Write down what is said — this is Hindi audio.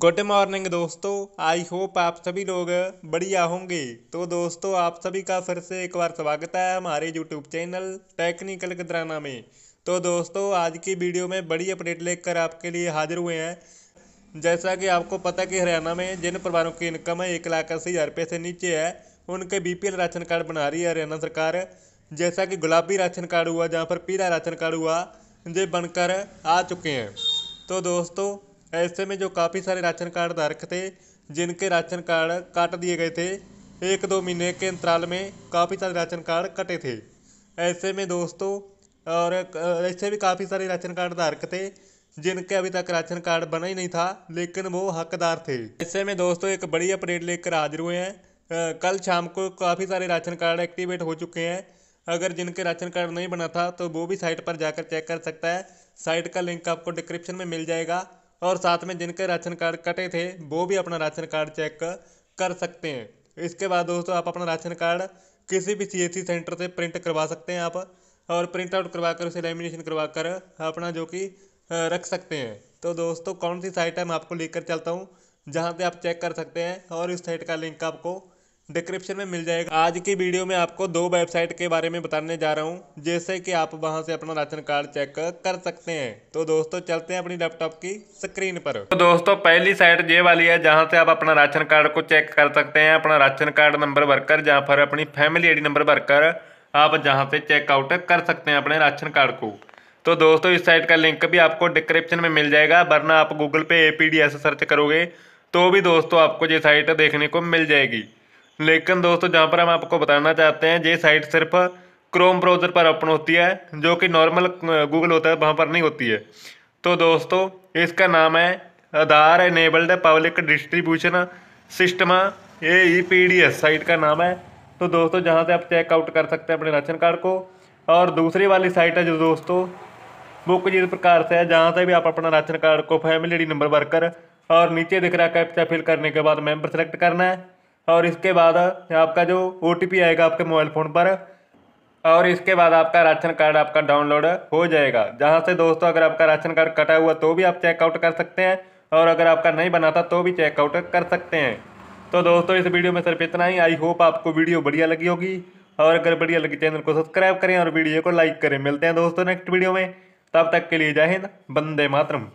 गुड मॉर्निंग दोस्तों आई होप आप सभी लोग बढ़िया होंगे तो दोस्तों आप सभी का फिर से एक बार स्वागत है हमारे यूट्यूब चैनल टेक्निकल कदराना में तो दोस्तों आज की वीडियो में बड़ी अपडेट लेकर आपके लिए हाजिर हुए हैं जैसा कि आपको पता कि हरियाणा में जिन परिवारों की इनकम है एक लाख अस्सी हज़ार रुपये से नीचे है उनके बी राशन कार्ड बना रही है हरियाणा सरकार जैसा कि गुलाबी राशन कार्ड हुआ जहाँ पर पीला राशन कार्ड हुआ ये बनकर आ चुके हैं तो दोस्तों ऐसे में जो काफ़ी सारे राशन कार्ड धारक थे जिनके राशन कार्ड काट दिए गए थे एक दो महीने के अंतराल में काफ़ी सारे राशन कार्ड कटे थे ऐसे में दोस्तों और ऐसे भी काफ़ी सारे राशन कार्ड धारक थे जिनके अभी तक राशन कार्ड बना ही नहीं था लेकिन वो हकदार थे ऐसे में दोस्तों एक बड़ी अपडेट लेकर हाजिर हुए हैं कल शाम को काफ़ी सारे राशन कार्ड एक्टिवेट हो चुके हैं अगर जिनके राशन कार्ड नहीं बना था तो वो भी साइट पर जाकर चेक कर सकता है साइट का लिंक आपको डिस्क्रिप्शन में मिल जाएगा और साथ में जिनके राशन कार्ड कटे थे वो भी अपना राशन कार्ड चेक कर सकते हैं इसके बाद दोस्तों आप अपना राशन कार्ड किसी भी सी सेंटर से प्रिंट करवा सकते हैं आप और प्रिंट आउट करवा कर उसे लेमिनेशन करवा कर अपना जो कि रख सकते हैं तो दोस्तों कौन सी साइट है मैं आपको लेकर चलता हूँ जहाँ पर आप चेक कर सकते हैं और इस साइट का लिंक आपको डिस्क्रिप्शन में मिल जाएगा आज की वीडियो में आपको दो वेबसाइट के बारे में बताने जा रहा हूँ जैसे कि आप वहाँ से अपना राशन कार्ड चेक कर सकते हैं तो दोस्तों चलते हैं अपनी लैपटॉप की स्क्रीन पर तो दोस्तों पहली साइट ये वाली है जहाँ से आप अपना राशन कार्ड को चेक कर सकते हैं अपना राशन कार्ड नंबर भरकर जहाँ पर अपनी फैमिली आई नंबर भरकर आप जहाँ से चेकआउट कर सकते हैं अपने राशन कार्ड को तो दोस्तों इस साइट का लिंक भी आपको डिस्क्रिप्शन में मिल जाएगा वरना आप गूगल पे ए सर्च करोगे तो भी दोस्तों आपको ये साइट देखने को मिल जाएगी लेकिन दोस्तों जहाँ पर हम आपको बताना चाहते हैं ये साइट सिर्फ क्रोम ब्राउज़र पर ओपन होती है जो कि नॉर्मल गूगल होता है वहाँ पर नहीं होती है तो दोस्तों इसका नाम है Aadhaar enabled public distribution system A E P D S site का नाम है तो दोस्तों जहाँ से आप चेकआउट कर सकते हैं अपने राशन कार्ड को और दूसरी वाली साइट है जो दोस्तों वो कुछ इस प्रकार से है जहाँ से भी आप अपना राशन कार्ड को फैमिली नंबर भरकर और नीचे दिख रहा है कैप्चा फिल करने के बाद मेंबर सेलेक्ट करना है और इसके बाद आपका जो ओ आएगा आपके मोबाइल फ़ोन पर और इसके बाद आपका राशन कार्ड आपका डाउनलोड हो जाएगा जहाँ से दोस्तों अगर आपका राशन कार्ड कटा हुआ तो भी आप चेकआउट कर सकते हैं और अगर आपका नहीं बना था तो भी चेकआउट कर सकते हैं तो दोस्तों इस वीडियो में सिर्फ इतना ही आई होप आपको वीडियो बढ़िया लगी होगी और अगर बढ़िया लगी चैनल को सब्सक्राइब करें और वीडियो को लाइक करें मिलते हैं दोस्तों नेक्स्ट वीडियो में तब तक के लिए जय हिंद बंदे मातरम